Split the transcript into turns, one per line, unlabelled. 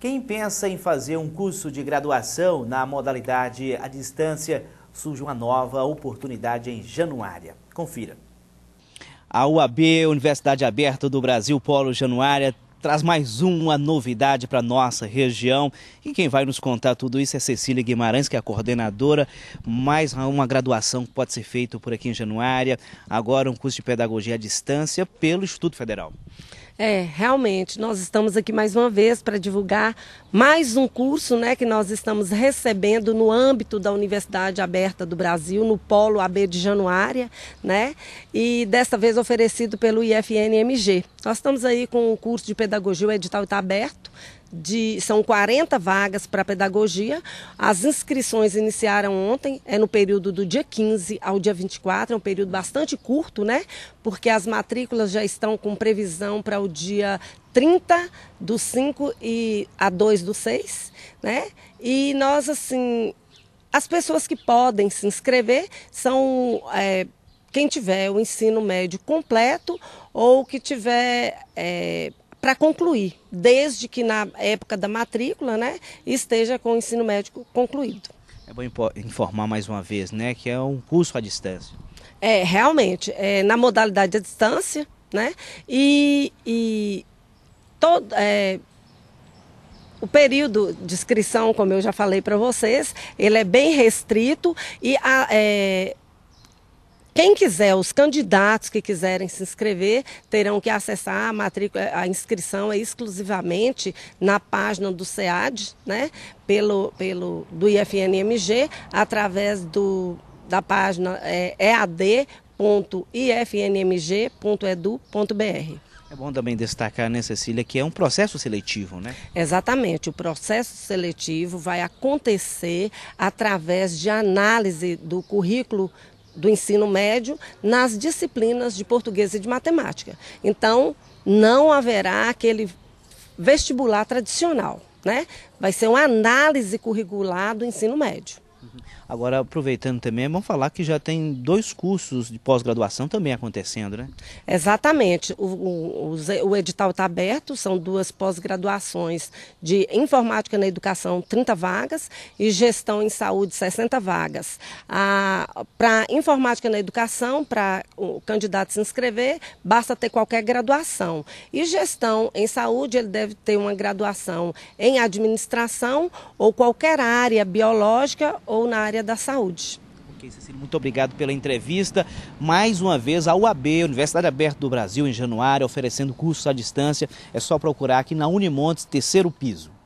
Quem pensa em fazer um curso de graduação na modalidade à distância, surge uma nova oportunidade em Januária. Confira. A UAB, Universidade Aberta do Brasil, Polo Januária, traz mais uma novidade para nossa região. E quem vai nos contar tudo isso é Cecília Guimarães, que é a coordenadora. Mais uma graduação que pode ser feita por aqui em Januária. Agora um curso de pedagogia à distância pelo Instituto Federal.
É, realmente, nós estamos aqui mais uma vez para divulgar mais um curso né, que nós estamos recebendo no âmbito da Universidade Aberta do Brasil, no Polo AB de Januária, né? E desta vez oferecido pelo IFNMG. Nós estamos aí com o curso de pedagogia, o edital está aberto, de são 40 vagas para pedagogia. As inscrições iniciaram ontem, é no período do dia 15 ao dia 24, é um período bastante curto, né? Porque as matrículas já estão com previsão para o dia 30 do 5 e a 2 do 6, né? E nós assim, as pessoas que podem se inscrever são é, quem tiver o ensino médio completo ou que tiver é, para concluir, desde que na época da matrícula né, esteja com o ensino médico concluído.
É bom informar mais uma vez né, que é um curso à distância.
É, realmente, é, na modalidade à distância, né? E, e todo, é, o período de inscrição, como eu já falei para vocês, ele é bem restrito e a, é, quem quiser, os candidatos que quiserem se inscrever, terão que acessar a matrícula, a inscrição é exclusivamente na página do SEAD, né? Pelo, pelo, do IFNMG, através do, da página é, ead.ifnmg.edu.br.
É bom também destacar, né, Cecília, que é um processo seletivo,
né? Exatamente. O processo seletivo vai acontecer através de análise do currículo do ensino médio nas disciplinas de português e de matemática. Então, não haverá aquele vestibular tradicional, né? Vai ser uma análise curricular do ensino médio.
Agora, aproveitando também, vamos é falar que já tem dois cursos de pós-graduação também acontecendo, né?
Exatamente. O, o, o edital está aberto, são duas pós-graduações de Informática na Educação, 30 vagas, e Gestão em Saúde, 60 vagas. Para Informática na Educação, para o candidato se inscrever, basta ter qualquer graduação. E Gestão em Saúde, ele deve ter uma graduação em Administração ou qualquer área biológica ou atuou na área da saúde. Ok,
Cecília, muito obrigado pela entrevista. Mais uma vez, a UAB, Universidade Aberta do Brasil, em Januário, oferecendo cursos à distância. É só procurar aqui na Unimontes, terceiro piso.